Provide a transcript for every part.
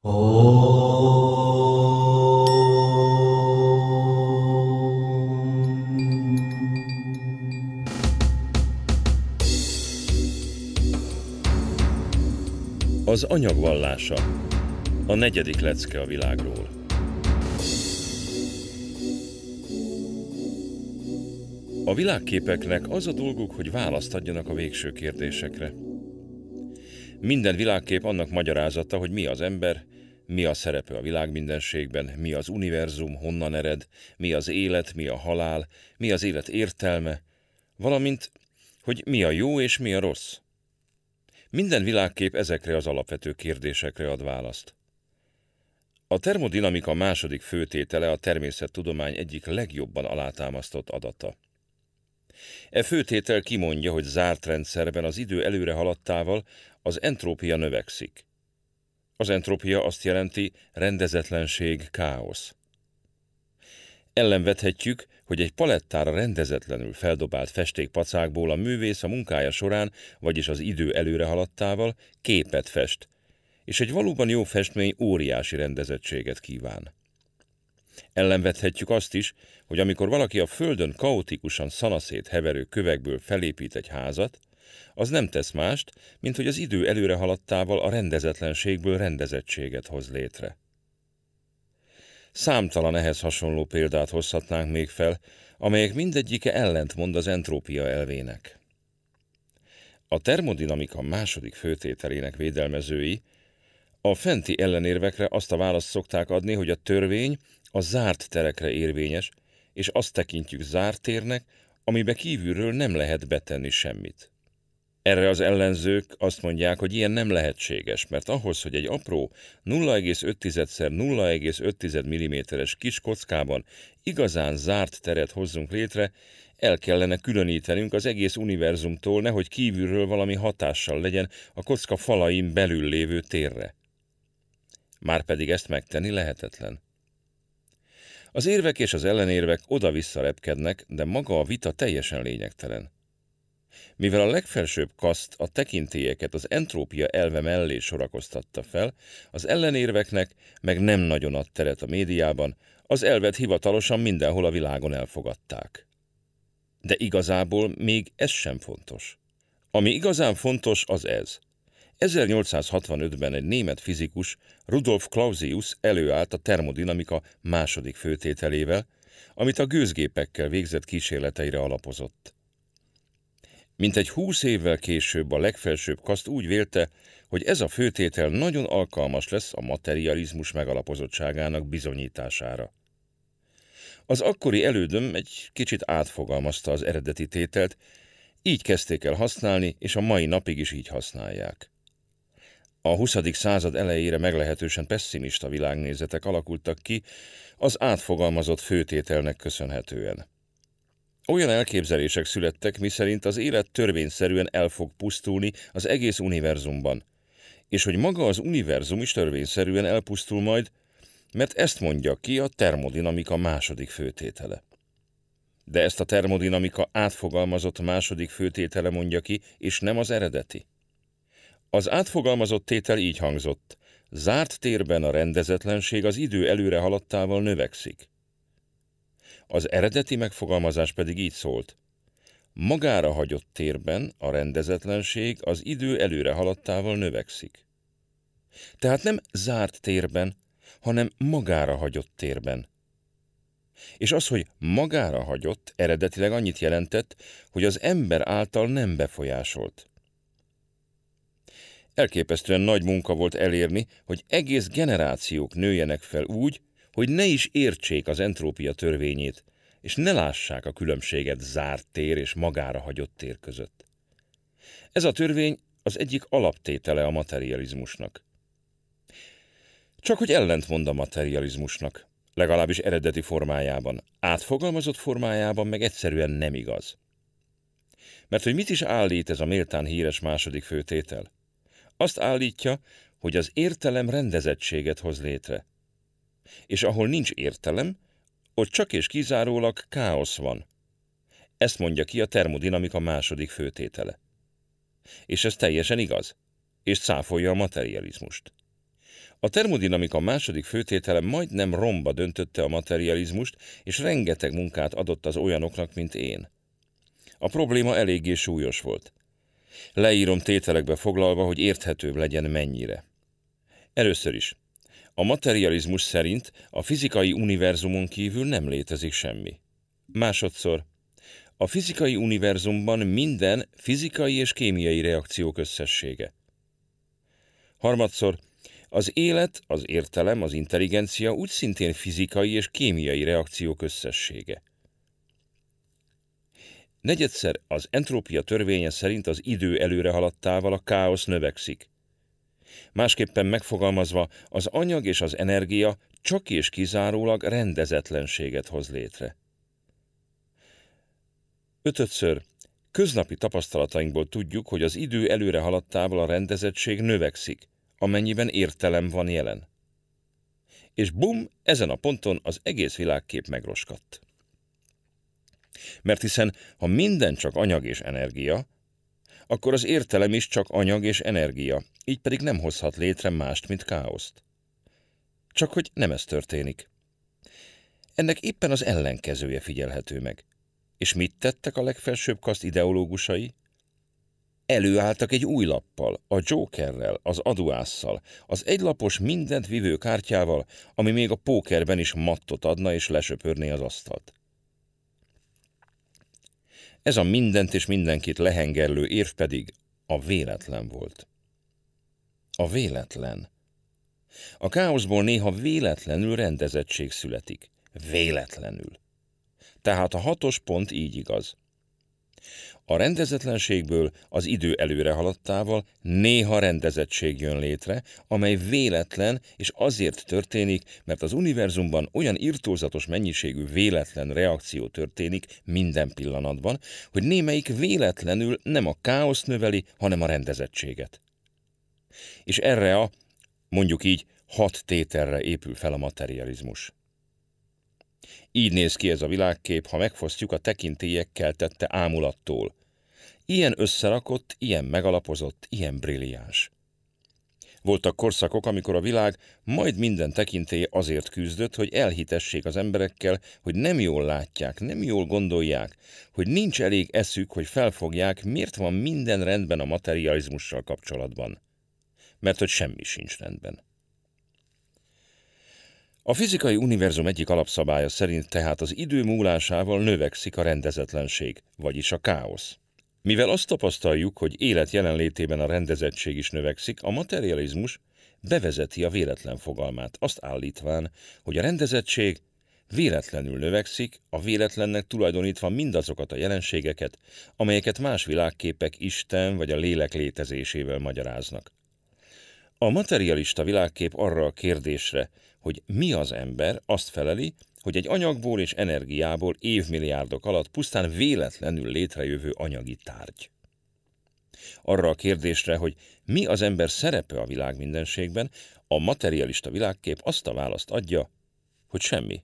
Az anyagvallása. A negyedik lecke a világról. A világképeknek az a dolguk, hogy választ adjanak a végső kérdésekre. Minden világkép annak magyarázata, hogy mi az ember, mi a szerepe a világmindenségben, mi az univerzum, honnan ered, mi az élet, mi a halál, mi az élet értelme, valamint, hogy mi a jó és mi a rossz. Minden világkép ezekre az alapvető kérdésekre ad választ. A termodinamika második főtétele a természettudomány egyik legjobban alátámasztott adata. E főtétel kimondja, hogy zárt rendszerben az idő előre haladtával az entrópia növekszik. Az entrópia azt jelenti rendezetlenség, káosz. Ellenvethetjük, hogy egy palettára rendezetlenül feldobált festékpacákból a művész a munkája során, vagyis az idő előre haladtával képet fest, és egy valóban jó festmény óriási rendezettséget kíván. Ellenvethetjük azt is, hogy amikor valaki a földön kaotikusan szanaszét heverő kövekből felépít egy házat, az nem tesz mást, mint hogy az idő előre haladtával a rendezetlenségből rendezettséget hoz létre. Számtalan ehhez hasonló példát hozhatnánk még fel, amelyek mindegyike ellentmond az entrópia elvének. A termodinamika második főtételének védelmezői a fenti ellenérvekre azt a választ szokták adni, hogy a törvény a zárt terekre érvényes, és azt tekintjük zárt térnek, amibe kívülről nem lehet betenni semmit. Erre az ellenzők azt mondják, hogy ilyen nem lehetséges, mert ahhoz, hogy egy apró 0,5x0,5 mm-es kis kockában igazán zárt teret hozzunk létre, el kellene különítenünk az egész univerzumtól, nehogy kívülről valami hatással legyen a kocka falain belül lévő térre. Márpedig ezt megtenni lehetetlen. Az érvek és az ellenérvek oda-vissza repkednek, de maga a vita teljesen lényegtelen. Mivel a legfelsőbb kaszt a tekintélyeket az entrópia elve mellé sorakoztatta fel, az ellenérveknek meg nem nagyon ad teret a médiában, az elvet hivatalosan mindenhol a világon elfogadták. De igazából még ez sem fontos. Ami igazán fontos, az ez. 1865-ben egy német fizikus, Rudolf Clausius előállt a termodinamika második főtételével, amit a gőzgépekkel végzett kísérleteire alapozott. Mint egy húsz évvel később a legfelsőbb kaszt úgy vélte, hogy ez a főtétel nagyon alkalmas lesz a materializmus megalapozottságának bizonyítására. Az akkori elődöm egy kicsit átfogalmazta az eredeti tételt, így kezdték el használni, és a mai napig is így használják. A 20. század elejére meglehetősen pessimista világnézetek alakultak ki az átfogalmazott főtételnek köszönhetően. Olyan elképzelések születtek, miszerint az élet törvényszerűen el fog pusztulni az egész univerzumban, és hogy maga az univerzum is törvényszerűen elpusztul majd, mert ezt mondja ki a termodinamika második főtétele. De ezt a termodinamika átfogalmazott második főtétele mondja ki, és nem az eredeti. Az átfogalmazott tétel így hangzott. Zárt térben a rendezetlenség az idő előre haladtával növekszik. Az eredeti megfogalmazás pedig így szólt. Magára hagyott térben a rendezetlenség az idő előre haladtával növekszik. Tehát nem zárt térben, hanem magára hagyott térben. És az, hogy magára hagyott, eredetileg annyit jelentett, hogy az ember által nem befolyásolt. Elképesztően nagy munka volt elérni, hogy egész generációk nőjenek fel úgy, hogy ne is értsék az entrópia törvényét, és ne lássák a különbséget zárt tér és magára hagyott tér között. Ez a törvény az egyik alaptétele a materializmusnak. Csak hogy ellentmond a materializmusnak, legalábbis eredeti formájában, átfogalmazott formájában meg egyszerűen nem igaz. Mert hogy mit is állít ez a méltán híres második főtétel? Azt állítja, hogy az értelem rendezettséget hoz létre. És ahol nincs értelem, ott csak és kizárólag káosz van. Ezt mondja ki a termodinamika második főtétele. És ez teljesen igaz, és száfolja a materializmust. A termodinamika második főtétele majdnem romba döntötte a materializmust, és rengeteg munkát adott az olyanoknak, mint én. A probléma eléggé súlyos volt – Leírom tételekbe foglalva, hogy érthetőbb legyen mennyire. Először is. A materializmus szerint a fizikai univerzumon kívül nem létezik semmi. Másodszor. A fizikai univerzumban minden fizikai és kémiai reakciók összessége. Harmadszor. Az élet, az értelem, az intelligencia úgy szintén fizikai és kémiai reakciók összessége. Negyedszer az entrópia törvénye szerint az idő előre haladtával a káosz növekszik. Másképpen megfogalmazva, az anyag és az energia csak és kizárólag rendezetlenséget hoz létre. Ötödször, köznapi tapasztalatainkból tudjuk, hogy az idő előre haladtával a rendezettség növekszik, amennyiben értelem van jelen. És bum, ezen a ponton az egész világkép megroskadt. Mert hiszen, ha minden csak anyag és energia, akkor az értelem is csak anyag és energia, így pedig nem hozhat létre mást, mint káoszt. Csak hogy nem ez történik. Ennek éppen az ellenkezője figyelhető meg. És mit tettek a legfelsőbb kaszt ideológusai? Előálltak egy új lappal, a Jokerrel, az aduásszal, az egylapos mindent vivő kártyával, ami még a pókerben is mattot adna és lesöpörné az asztalt. Ez a mindent és mindenkit lehengerlő érv pedig a véletlen volt. A véletlen. A káoszból néha véletlenül rendezettség születik. Véletlenül. Tehát a hatos pont így igaz. A rendezetlenségből az idő előre haladtával néha rendezettség jön létre, amely véletlen és azért történik, mert az univerzumban olyan irtózatos mennyiségű véletlen reakció történik minden pillanatban, hogy némelyik véletlenül nem a káoszt növeli, hanem a rendezettséget. És erre a, mondjuk így, hat tételre épül fel a materializmus. Így néz ki ez a világkép, ha megfosztjuk a tekintélyekkel tette ámulattól. Ilyen összerakott, ilyen megalapozott, ilyen brilliáns. Voltak korszakok, amikor a világ majd minden tekintélye azért küzdött, hogy elhitessék az emberekkel, hogy nem jól látják, nem jól gondolják, hogy nincs elég eszük, hogy felfogják, miért van minden rendben a materializmussal kapcsolatban. Mert hogy semmi sincs rendben. A fizikai univerzum egyik alapszabálya szerint tehát az idő múlásával növekszik a rendezetlenség, vagyis a káosz. Mivel azt tapasztaljuk, hogy élet jelenlétében a rendezettség is növekszik, a materializmus bevezeti a véletlen fogalmát, azt állítván, hogy a rendezettség véletlenül növekszik, a véletlennek tulajdonítva mindazokat a jelenségeket, amelyeket más világképek Isten vagy a lélek létezésével magyaráznak. A materialista világkép arra a kérdésre, hogy mi az ember, azt feleli, hogy egy anyagból és energiából évmilliárdok alatt pusztán véletlenül létrejövő anyagi tárgy. Arra a kérdésre, hogy mi az ember szerepe a világ mindenségben, a materialista világkép azt a választ adja, hogy semmi.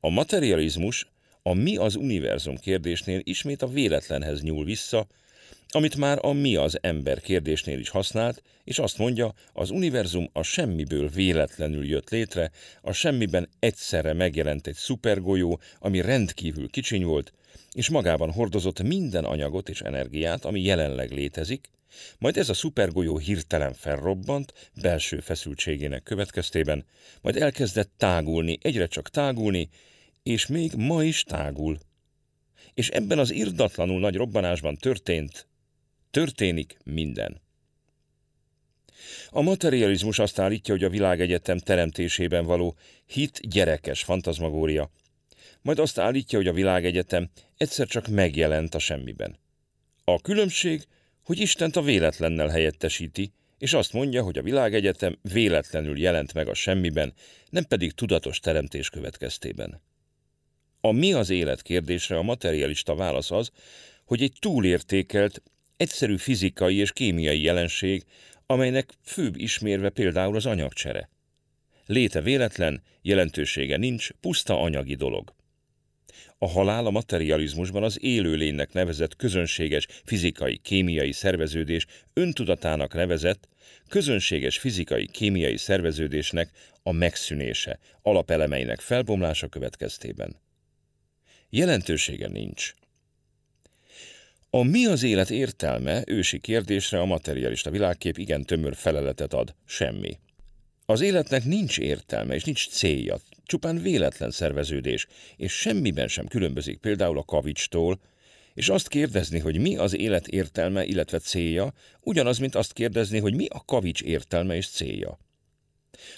A materializmus a mi az univerzum kérdésnél ismét a véletlenhez nyúl vissza, amit már a mi az ember kérdésnél is használt, és azt mondja, az univerzum a semmiből véletlenül jött létre, a semmiben egyszerre megjelent egy szupergolyó, ami rendkívül kicsiny volt, és magában hordozott minden anyagot és energiát, ami jelenleg létezik, majd ez a szupergolyó hirtelen felrobbant belső feszültségének következtében, majd elkezdett tágulni, egyre csak tágulni, és még ma is tágul. És ebben az irdatlanul nagy robbanásban történt Történik minden. A materializmus azt állítja, hogy a világegyetem teremtésében való hit gyerekes fantazmagória. Majd azt állítja, hogy a világegyetem egyszer csak megjelent a semmiben. A különbség, hogy Istent a véletlennel helyettesíti, és azt mondja, hogy a világegyetem véletlenül jelent meg a semmiben, nem pedig tudatos teremtés következtében. A mi az élet kérdésre a materialista válasz az, hogy egy túlértékelt, egyszerű fizikai és kémiai jelenség, amelynek főbb ismérve például az anyagcsere. Léte véletlen, jelentősége nincs, puszta anyagi dolog. A halál a materializmusban az élőlénynek nevezett közönséges fizikai, kémiai szerveződés öntudatának nevezett, közönséges fizikai, kémiai szerveződésnek a megszűnése, alapelemeinek felbomlása következtében. Jelentősége nincs. A mi az élet értelme ősi kérdésre a materialista világkép igen tömör feleletet ad, semmi. Az életnek nincs értelme és nincs célja, csupán véletlen szerveződés, és semmiben sem különbözik például a kavicstól, és azt kérdezni, hogy mi az élet értelme, illetve célja, ugyanaz, mint azt kérdezni, hogy mi a kavics értelme és célja.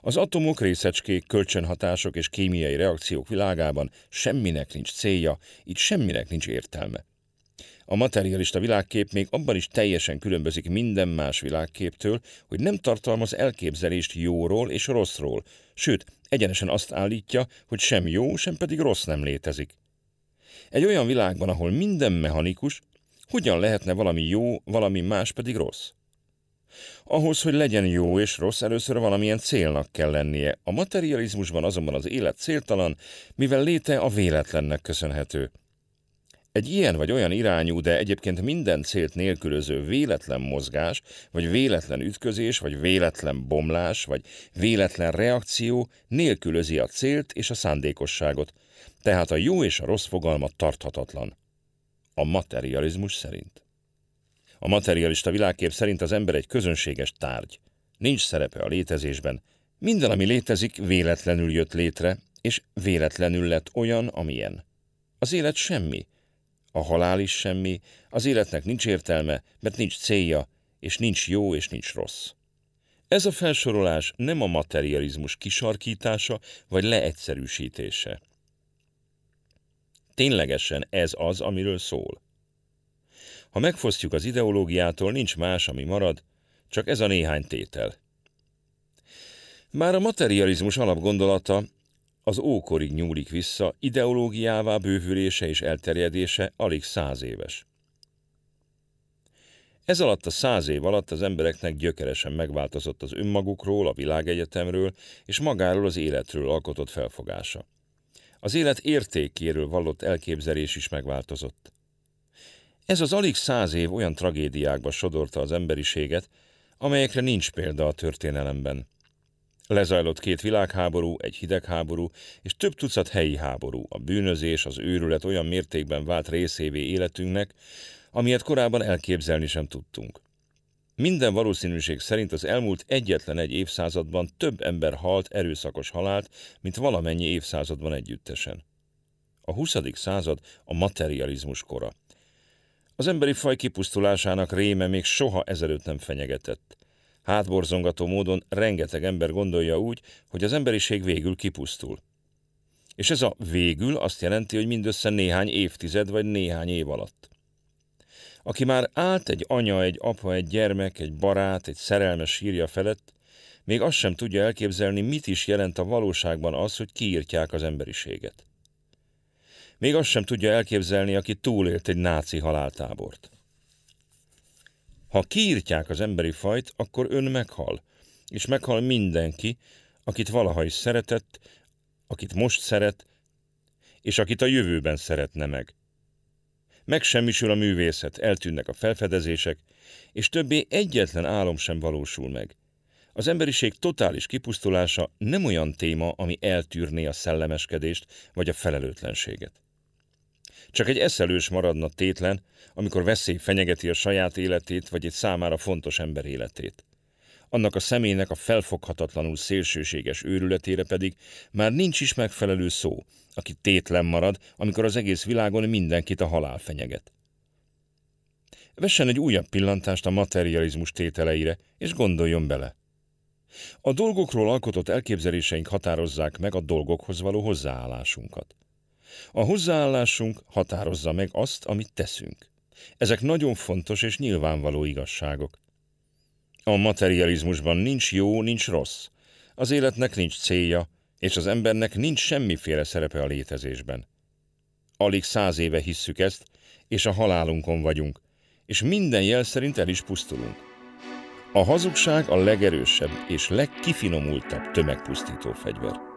Az atomok, részecskék, kölcsönhatások és kémiai reakciók világában semminek nincs célja, így semminek nincs értelme. A materialista világkép még abban is teljesen különbözik minden más világképtől, hogy nem tartalmaz elképzelést jóról és rosszról, sőt, egyenesen azt állítja, hogy sem jó, sem pedig rossz nem létezik. Egy olyan világban, ahol minden mechanikus, hogyan lehetne valami jó, valami más pedig rossz? Ahhoz, hogy legyen jó és rossz, először valamilyen célnak kell lennie. A materializmusban azonban az élet céltalan, mivel léte a véletlennek köszönhető. Egy ilyen vagy olyan irányú, de egyébként minden célt nélkülöző véletlen mozgás, vagy véletlen ütközés, vagy véletlen bomlás, vagy véletlen reakció nélkülözi a célt és a szándékosságot, tehát a jó és a rossz fogalma tarthatatlan. A materializmus szerint. A materialista világkép szerint az ember egy közönséges tárgy. Nincs szerepe a létezésben. Minden, ami létezik, véletlenül jött létre, és véletlenül lett olyan, amilyen. Az élet semmi, a halál is semmi, az életnek nincs értelme, mert nincs célja, és nincs jó és nincs rossz. Ez a felsorolás nem a materializmus kisarkítása vagy leegyszerűsítése. Ténylegesen ez az, amiről szól. Ha megfosztjuk az ideológiától, nincs más, ami marad, csak ez a néhány tétel. Már a materializmus alapgondolata az ókorig nyúlik vissza, ideológiává bővülése és elterjedése alig száz éves. Ez alatt a száz év alatt az embereknek gyökeresen megváltozott az önmagukról, a világegyetemről és magáról az életről alkotott felfogása. Az élet értékéről vallott elképzelés is megváltozott. Ez az alig száz év olyan tragédiákba sodorta az emberiséget, amelyekre nincs példa a történelemben – Lezajlott két világháború, egy hidegháború és több tucat helyi háború. A bűnözés, az őrület olyan mértékben vált részévé életünknek, amilyet korábban elképzelni sem tudtunk. Minden valószínűség szerint az elmúlt egyetlen egy évszázadban több ember halt erőszakos halált, mint valamennyi évszázadban együttesen. A 20. század a materializmus kora. Az emberi faj kipusztulásának réme még soha ezelőtt nem fenyegetett. Hátborzongató módon rengeteg ember gondolja úgy, hogy az emberiség végül kipusztul. És ez a végül azt jelenti, hogy mindössze néhány évtized vagy néhány év alatt. Aki már állt egy anya, egy apa, egy gyermek, egy barát, egy szerelmes sírja felett, még azt sem tudja elképzelni, mit is jelent a valóságban az, hogy kiírtják az emberiséget. Még azt sem tudja elképzelni, aki túlélt egy náci haláltábort. Ha kiírtják az emberi fajt, akkor ön meghal, és meghal mindenki, akit valaha is szeretett, akit most szeret, és akit a jövőben szeretne meg. Megsemmisül a művészet, eltűnnek a felfedezések, és többé egyetlen álom sem valósul meg. Az emberiség totális kipusztulása nem olyan téma, ami eltűrné a szellemeskedést vagy a felelőtlenséget. Csak egy eszelős maradna tétlen, amikor veszély fenyegeti a saját életét vagy egy számára fontos ember életét. Annak a személynek a felfoghatatlanul szélsőséges őrületére pedig már nincs is megfelelő szó, aki tétlen marad, amikor az egész világon mindenkit a halál fenyeget. Vessen egy újabb pillantást a materializmus tételeire, és gondoljon bele. A dolgokról alkotott elképzeléseink határozzák meg a dolgokhoz való hozzáállásunkat. A hozzáállásunk határozza meg azt, amit teszünk. Ezek nagyon fontos és nyilvánvaló igazságok. A materializmusban nincs jó, nincs rossz. Az életnek nincs célja, és az embernek nincs semmiféle szerepe a létezésben. Alig száz éve hisszük ezt, és a halálunkon vagyunk, és minden jel szerint el is pusztulunk. A hazugság a legerősebb és legkifinomultabb tömegpusztító fegyver.